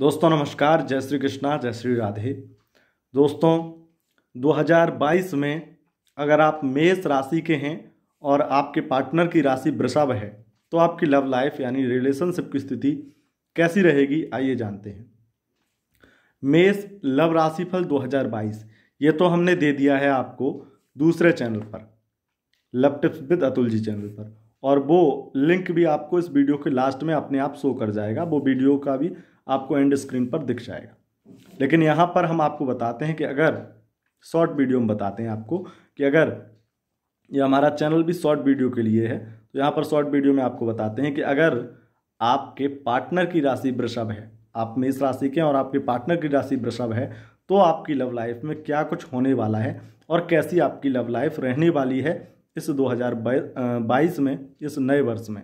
दोस्तों नमस्कार जय श्री कृष्णा जय श्री राधे दोस्तों 2022 में अगर आप मेष राशि के हैं और आपके पार्टनर की राशि वृषभ है तो आपकी लव लाइफ यानी रिलेशनशिप की स्थिति कैसी रहेगी आइए जानते हैं मेष लव राशि हजार 2022 ये तो हमने दे दिया है आपको दूसरे चैनल पर love tips with Atul ji channel पर और वो लिंक भी आपको इस वीडियो के लास्ट में अपने आप शो कर जाएगा वो वीडियो का भी आपको एंड स्क्रीन पर दिख जाएगा लेकिन यहाँ पर हम आपको बताते हैं कि अगर शॉर्ट वीडियो में बताते हैं आपको कि अगर ये हमारा चैनल भी शॉर्ट वीडियो के लिए है तो यहाँ पर शॉर्ट वीडियो में आपको बताते हैं कि अगर आपके पार्टनर की राशि वृषभ है आप मेष राशि के और आपके पार्टनर की राशि वृषभ है तो आपकी लव लाइफ में क्या कुछ होने वाला है और कैसी आपकी लव लाइफ रहने वाली है इस दो में इस नए वर्ष में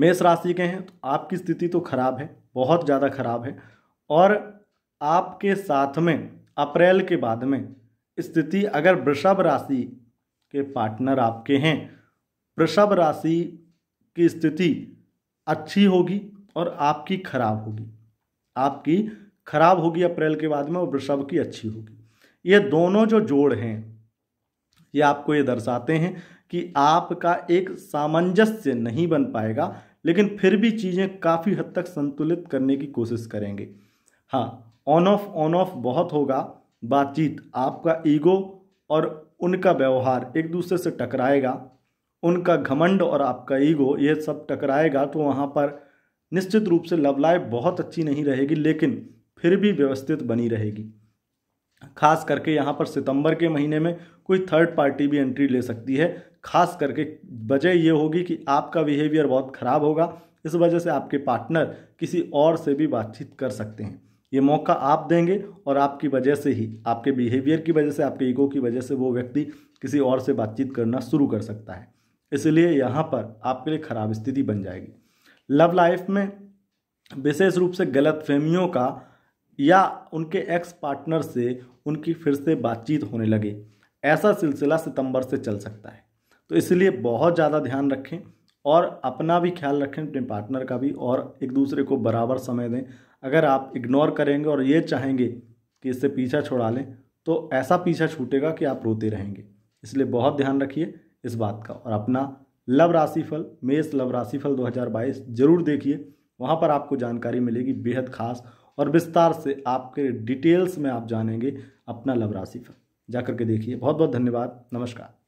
मेष राशि के हैं तो आपकी स्थिति तो खराब है बहुत ज़्यादा ख़राब है और आपके साथ में अप्रैल के बाद में स्थिति अगर वृषभ राशि के पार्टनर आपके हैं वृषभ राशि की स्थिति अच्छी होगी और आपकी खराब होगी आपकी खराब होगी अप्रैल के बाद में और वृषभ की अच्छी होगी ये दोनों जो जोड़ हैं ये आपको ये दर्शाते हैं कि आपका एक सामंजस्य नहीं बन पाएगा लेकिन फिर भी चीज़ें काफ़ी हद तक संतुलित करने की कोशिश करेंगे हाँ ऑन ऑफ ऑन ऑफ बहुत होगा बातचीत आपका ईगो और उनका व्यवहार एक दूसरे से टकराएगा उनका घमंड और आपका ईगो ये सब टकराएगा तो वहाँ पर निश्चित रूप से लव लाइफ बहुत अच्छी नहीं रहेगी लेकिन फिर भी व्यवस्थित बनी रहेगी खास करके यहाँ पर सितंबर के महीने में कोई थर्ड पार्टी भी एंट्री ले सकती है खास करके वजह ये होगी कि आपका बिहेवियर बहुत ख़राब होगा इस वजह से आपके पार्टनर किसी और से भी बातचीत कर सकते हैं ये मौका आप देंगे और आपकी वजह से ही आपके बिहेवियर की वजह से आपके ईगो की वजह से वो व्यक्ति किसी और से बातचीत करना शुरू कर सकता है इसलिए यहाँ पर आपके लिए ख़राब स्थिति बन जाएगी लव लाइफ में विशेष रूप से गलत फहमियों का या उनके एक्स पार्टनर से उनकी फिर से बातचीत होने लगे ऐसा सिलसिला सितंबर से चल सकता है तो इसलिए बहुत ज़्यादा ध्यान रखें और अपना भी ख्याल रखें अपने पार्टनर का भी और एक दूसरे को बराबर समय दें अगर आप इग्नोर करेंगे और ये चाहेंगे कि इससे पीछा छोड़ा लें तो ऐसा पीछा छूटेगा कि आप रोते रहेंगे इसलिए बहुत ध्यान रखिए इस बात का और अपना लव राशिफल मेष लव राशिफल 2022 जरूर देखिए वहाँ पर आपको जानकारी मिलेगी बेहद खास और विस्तार से आपके डिटेल्स में आप जानेंगे अपना लव राशिफल जा करके देखिए बहुत बहुत धन्यवाद नमस्कार